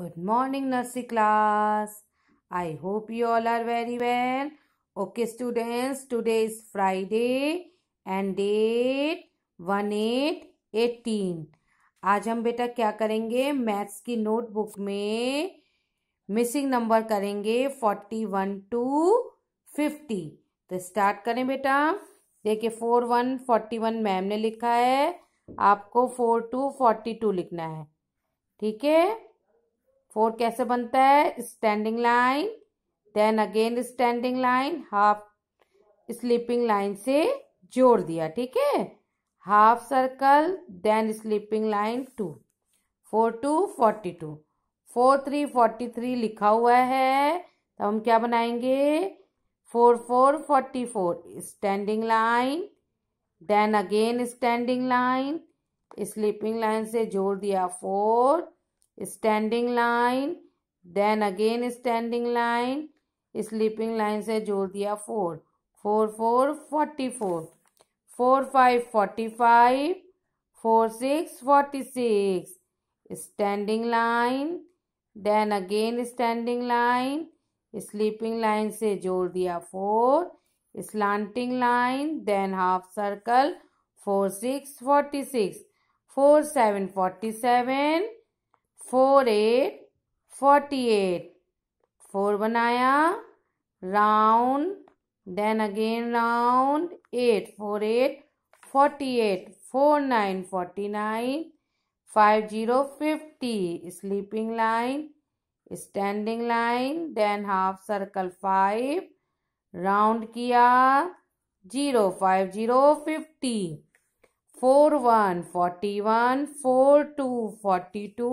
good morning nursing class I hope you all are very well okay students today is Friday and date one eight eighteen आज हम बेटा क्या करेंगे maths की notebook में missing number करेंगे forty one to fifty तो start करें बेटा देखिए four one forty one ma'am ने लिखा है आपको फोर टू फोर्टी टू लिखना है ठीक है फोर कैसे बनता है standing line then again standing line half sleeping line से जोड़ दिया ठीक है half circle then sleeping line two four two forty two four three forty three लिखा हुआ है तो हम क्या बनाएंगे four four forty four standing line then again standing line sleeping line से जोड़ दिया four standing line then again standing line sleeping line से जोड़ दिया four four four forty four four five forty five four six forty six standing line then again standing line sleeping line से जोड़ दिया four slanting line then half circle four six forty six four seven forty seven four eight forty eight four बनाया round then again round eight four eight forty eight four nine forty nine five zero fifty sleeping line standing line then half circle five round किया zero five zero fifty four one forty one four two forty to